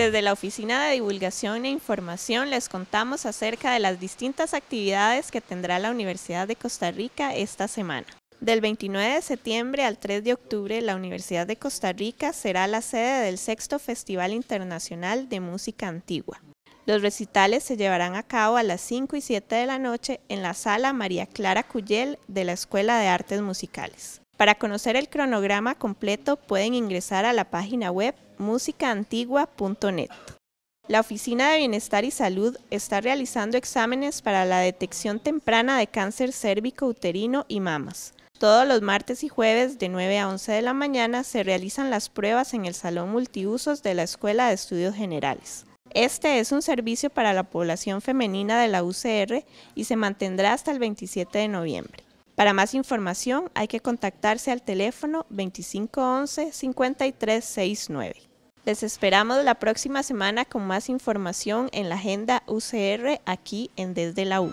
Desde la Oficina de Divulgación e Información les contamos acerca de las distintas actividades que tendrá la Universidad de Costa Rica esta semana. Del 29 de septiembre al 3 de octubre, la Universidad de Costa Rica será la sede del sexto Festival Internacional de Música Antigua. Los recitales se llevarán a cabo a las 5 y 7 de la noche en la sala María Clara Cuyel de la Escuela de Artes Musicales. Para conocer el cronograma completo pueden ingresar a la página web musicaantigua.net. La Oficina de Bienestar y Salud está realizando exámenes para la detección temprana de cáncer cérvico uterino y mamas. Todos los martes y jueves de 9 a 11 de la mañana se realizan las pruebas en el Salón Multiusos de la Escuela de Estudios Generales. Este es un servicio para la población femenina de la UCR y se mantendrá hasta el 27 de noviembre. Para más información hay que contactarse al teléfono 2511-5369. Les esperamos la próxima semana con más información en la agenda UCR aquí en Desde la U.